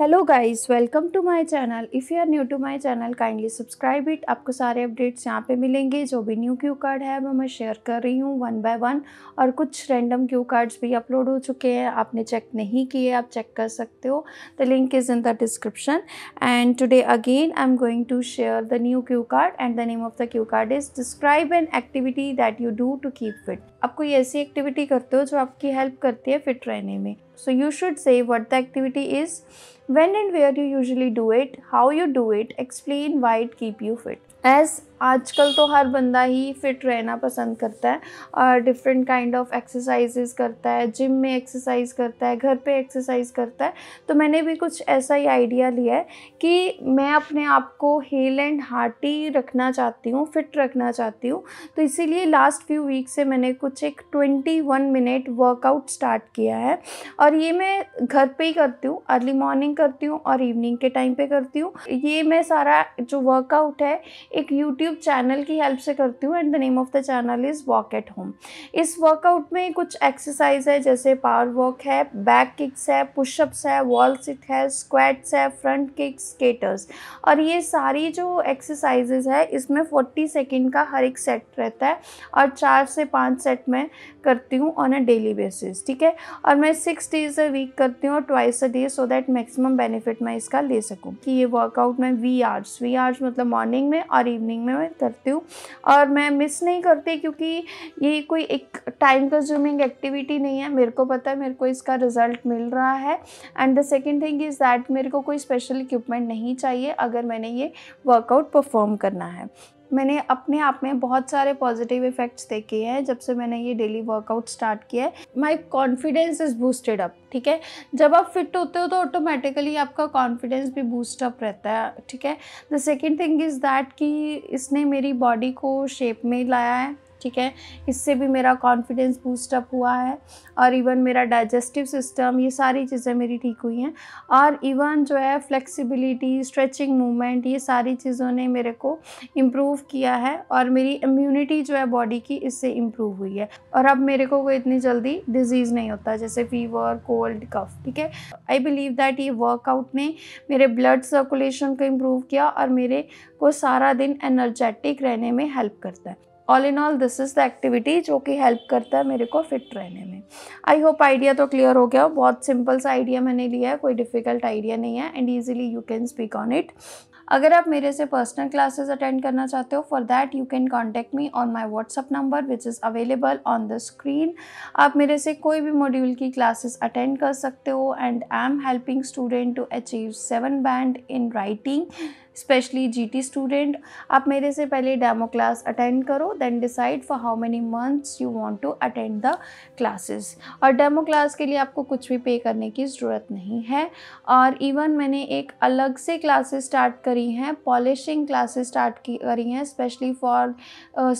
Hello guys welcome to my channel if you are new to my channel kindly subscribe it आपको सारे updates यहाँ पे मिलेंगे जो भी न्यू क्यू कार्ड है वो मैं शेयर कर रही हूँ वन बाय वन और कुछ रैंडम क्यू कार्ड्स भी अपलोड हो चुके हैं आपने चेक नहीं किए आप चेक कर सकते हो the link is in the description and today again I am going to share the new cue card and the name of the cue card is describe an activity that you do to keep fit आप कोई ऐसी activity करते हो जो आपकी help करती है fit रहने में So you should say what the activity is, when and where you usually do it, how you do it, explain why it keep you fit. As आजकल तो हर बंदा ही फिट रहना पसंद करता है और डिफरेंट काइंड ऑफ एक्सरसाइजेज करता है जिम में एक्सरसाइज करता है घर पे एक्सरसाइज करता है तो मैंने भी कुछ ऐसा ही आइडिया लिया है कि मैं अपने आप को हेल एंड हार्टी रखना चाहती हूँ फिट रखना चाहती हूँ तो इसीलिए लास्ट फ्यू वीक से मैंने कुछ एक twenty one minute workout start किया है और ये मैं घर पर ही करती हूँ अर्ली मॉर्निंग करती हूँ और इवनिंग के टाइम पर करती हूँ ये मैं सारा जो वर्कआउट है एक यूट्यूब यूट्यूब चैनल की हेल्प से करती हूँ and the name of the channel is walk at home इस वर्कआउट में कुछ एक्सरसाइज है जैसे पावर वॉक है बैक किक्स है पुशअप्स है वॉल सिट है स्क्वाट्स है फ्रंट किक्स स्केटर्स और ये सारी जो एक्सरसाइजेज है इसमें फोर्टी सेकेंड का हर एक सेट रहता है और चार से पाँच सेट में करती हूँ ऑन अ डेली बेसिस ठीक है और मैं सिक्स डेज अ वीक करती हूँ और twice a day so that maximum benefit मैं इसका ले सकूँ कि ये वर्कआउट मैं वी आर्स वी आर्स मतलब मॉर्निंग में और इवनिंग में नो करती हूँ और मैं मिस नहीं करती क्योंकि ये कोई एक टाइम कंज्यूमिंग एक्टिविटी नहीं है मेरे को पता है मेरे को इसका रिज़ल्ट मिल रहा है and the second thing is that मेरे को कोई स्पेशल इक्विपमेंट नहीं चाहिए अगर मैंने ये वर्कआउट परफॉर्म करना है मैंने अपने आप में बहुत सारे पॉजिटिव इफ़ेक्ट्स देखे हैं जब से मैंने ये डेली वर्कआउट स्टार्ट किया है my confidence is boosted up ठीक है जब आप फिट होते हो तो ऑटोमेटिकली आपका कॉन्फिडेंस भी बूस्ट अप रहता है ठीक है the second thing is that कि इसने मेरी बॉडी को शेप में लाया है ठीक है इससे भी मेरा कॉन्फिडेंस बूस्टअप हुआ है और इवन मेरा डाइजेस्टिव सिस्टम ये सारी चीज़ें मेरी ठीक हुई हैं और इवन जो है फ्लेक्सिबिलिटी स्ट्रेचिंग मूवमेंट ये सारी चीज़ों ने मेरे को इम्प्रूव किया है और मेरी इम्यूनिटी जो है बॉडी की इससे इम्प्रूव हुई है और अब मेरे को कोई इतनी जल्दी डिजीज़ नहीं होता जैसे फीवर कोल्ड कफ ठीक है आई बिलीव दैट ये वर्कआउट ने मेरे ब्लड सर्कुलेशन को इम्प्रूव किया और मेरे को सारा दिन एनर्जेटिक रहने में हेल्प करता है all in all this is the activity जो कि हेल्प करता है मेरे को फिट रहने में आई होप आइडिया तो क्लियर हो गया हो बहुत सिंपल सा आइडिया मैंने लिया है कोई डिफ़िकल्ट आइडिया नहीं है and easily you can speak on it अगर आप मेरे से पर्सनल क्लासेस अटेंड करना चाहते हो for that you can contact me on my WhatsApp number which is available on the screen आप मेरे से कोई भी मॉड्यूल की क्लासेस अटेंड कर सकते हो and I am helping student to achieve seven band in writing specially GT student आप मेरे से पहले डेमो क्लास अटेंड करो then decide for how many months you want to attend the classes और demo class के लिए आपको कुछ भी पे करने की ज़रूरत नहीं है और इवन मैंने एक अलग से क्लासेस स्टार्ट करी हैं पॉलिशिंग क्लासेस स्टार्ट की करी हैं स्पेशली फॉर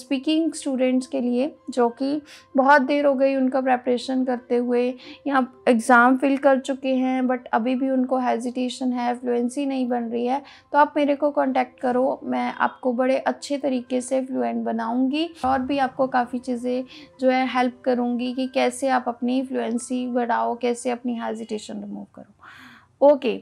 स्पीकिंग स्टूडेंट्स के लिए जो कि बहुत देर हो गई उनका प्रेपरेशन करते हुए या एग्ज़ाम फिल कर चुके हैं बट अभी भी उनको हेजिटेशन है फ्लुएंसी नहीं बन रही है तो आप मेरे मेरे को कांटेक्ट करो मैं आपको बड़े अच्छे तरीके से फ्लुएंट बनाऊंगी और भी आपको काफ़ी चीज़ें जो है हेल्प करूंगी कि कैसे आप अपनी फ्लुएंसी बढ़ाओ कैसे अपनी हेजिटेशन रिमूव करो okay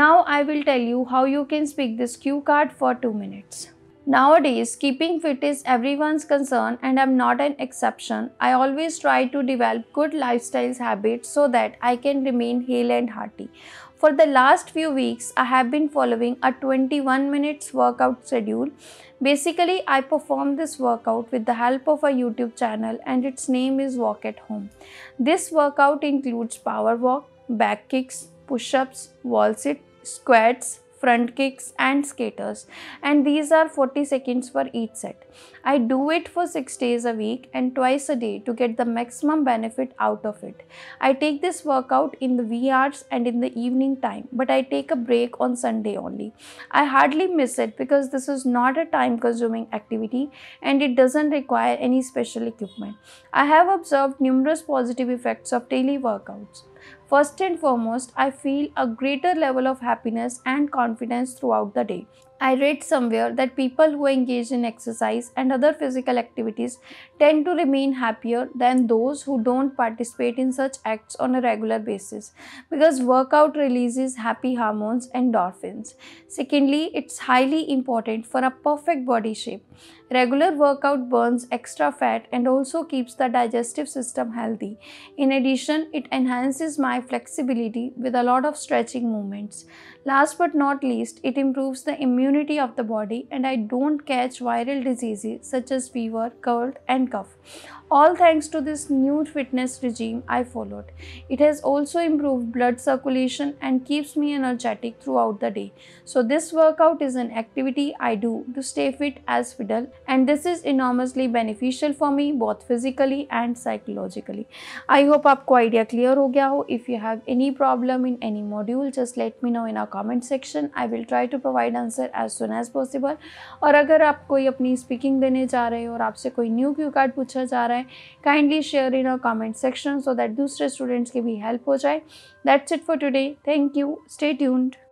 now I will tell you how you can speak this cue card for two minutes nowadays keeping fit is everyone's concern and I am not an exception I always try to develop good life style habit so that I can remain hale and hearty For the last few weeks, I have been following a 21 minutes workout schedule. Basically, I perform this workout with the help of a YouTube channel and its name is Walk at Home. This workout includes power walk, back kicks, push-ups, wall sit, squats, front kicks and skaters and these are 40 seconds for each set. I do it for 6 days a week and twice a day to get the maximum benefit out of it. I take this workout in the V.R.s and in the evening time but I take a break on Sunday only. I hardly miss it because this is not a time consuming activity and it doesn't require any special equipment. I have observed numerous positive effects of daily workouts. First and foremost, I feel a greater level of happiness and confidence throughout the day. I read somewhere that people who engage in exercise and other physical activities tend to remain happier than those who don't participate in such acts on a regular basis because workout releases happy hormones endorphins. Secondly, it's highly important for a perfect body shape. Regular workout burns extra fat and also keeps the digestive system healthy. In addition, it enhances my flexibility with a lot of stretching movements. Last but not least, it improves the immunity of the body and I don't catch viral diseases such as fever, cold and cough. All thanks to this new fitness regime I followed. It has also improved blood circulation and keeps me energetic throughout the day. So this workout is an activity I do to stay fit as fiddle and this is enormously beneficial for me both physically and psychologically. I hope आपको idea clear हो गया हो If you have any problem in any module, just let me know in our comment section I will try to provide answer as soon as possible और अगर आप कोई अपनी speaking देने जा रहे हो और आपसे कोई न्यू क्यू कार्ड पूछा जा रहा है काइंडली शेयर इन और कमेंट सेक्शन सो दैट दूसरे स्टूडेंट्स की भी हेल्प हो जाए that's it for today thank you stay tuned